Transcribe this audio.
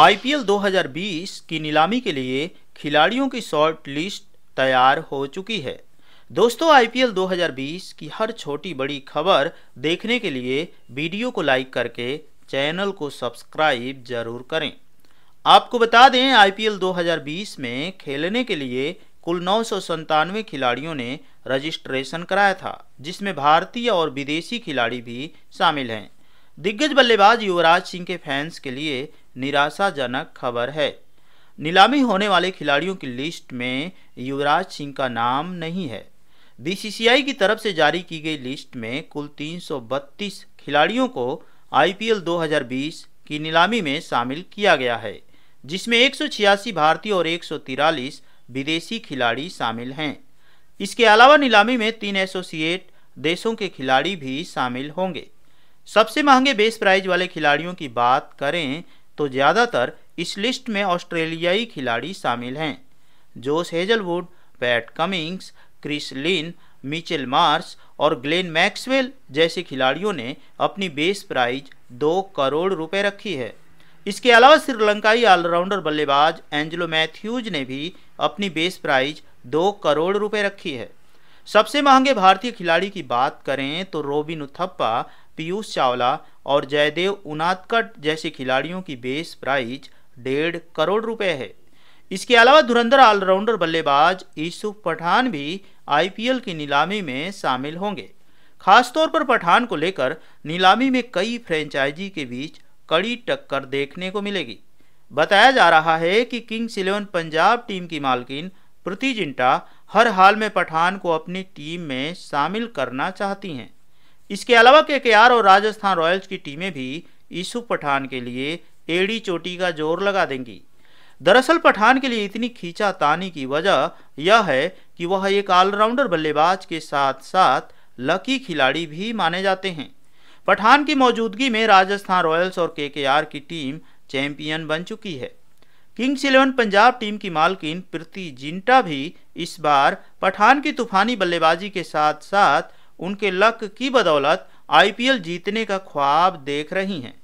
IPL 2020 की नीलामी के लिए खिलाड़ियों की शॉर्ट लिस्ट तैयार हो चुकी है दोस्तों आईपीएल 2020 की हर छोटी बड़ी खबर देखने के लिए वीडियो को लाइक करके चैनल को सब्सक्राइब जरूर करें आपको बता दें आईपीएल 2020 में खेलने के लिए कुल नौ खिलाड़ियों ने रजिस्ट्रेशन कराया था जिसमें भारतीय और विदेशी खिलाड़ी भी शामिल हैं दिग्गज बल्लेबाज युवराज सिंह के फैंस के लिए निराशाजनक खबर है नीलामी होने वाले खिलाड़ियों की लिस्ट में युवराज सिंह का नाम नहीं है बीसीसीआई की तरफ से जारी की गई लिस्ट में कुल 332 खिलाड़ियों को आईपीएल 2020 की नीलामी में शामिल किया गया है जिसमें एक भारतीय और एक विदेशी खिलाड़ी शामिल हैं इसके अलावा नीलामी में तीन एसोसिएट देशों के खिलाड़ी भी शामिल होंगे सबसे महंगे बेस प्राइज वाले खिलाड़ियों की बात करें तो ज़्यादातर इस लिस्ट में ऑस्ट्रेलियाई खिलाड़ी शामिल हैं Josh Hazlewood Pat Cummins Chris Lynn Mitchell Marsh और ग्लेन मैक्सवेल जैसे खिलाड़ियों ने अपनी बेस प्राइज दो करोड़ रुपए रखी है इसके अलावा श्रीलंकाई ऑलराउंडर बल्लेबाज एंजलो मैथ्यूज ने भी अपनी बेस प्राइज दो करोड़ रुपए रखी है सबसे महंगे भारतीय खिलाड़ी की बात करें तो रोबिन उथप्पा पीयूष चावला और जयदेव उनादकट जैसे खिलाड़ियों की बेस प्राइज डेढ़ करोड़ रुपए है इसके अलावा धुरंधर ऑलराउंडर बल्लेबाज यूसुफ पठान भी आईपीएल की नीलामी में शामिल होंगे खासतौर पर पठान को लेकर नीलामी में कई फ्रेंचाइजी के बीच कड़ी टक्कर देखने को मिलेगी बताया जा रहा है कि किंग्स इलेवन पंजाब टीम की मालकिन प्रति जिंटा हर हाल में पठान को अपनी टीम में शामिल करना चाहती हैं इसके अलावा के और राजस्थान रॉयल्स की टीमें भी ईशु पठान के लिए एड़ी चोटी का जोर लगा देंगी दरअसल पठान के लिए इतनी खींचा तानी की वजह यह है कि वह एक ऑलराउंडर बल्लेबाज के साथ साथ लकी खिलाड़ी भी माने जाते हैं पठान की मौजूदगी में राजस्थान रॉयल्स और के की टीम चैंपियन बन चुकी है किंग्स इलेवन पंजाब टीम की मालकिन प्रीति जिंटा भी इस बार पठान की तूफानी बल्लेबाजी के साथ साथ उनके लक की बदौलत आईपीएल जीतने का ख्वाब देख रही हैं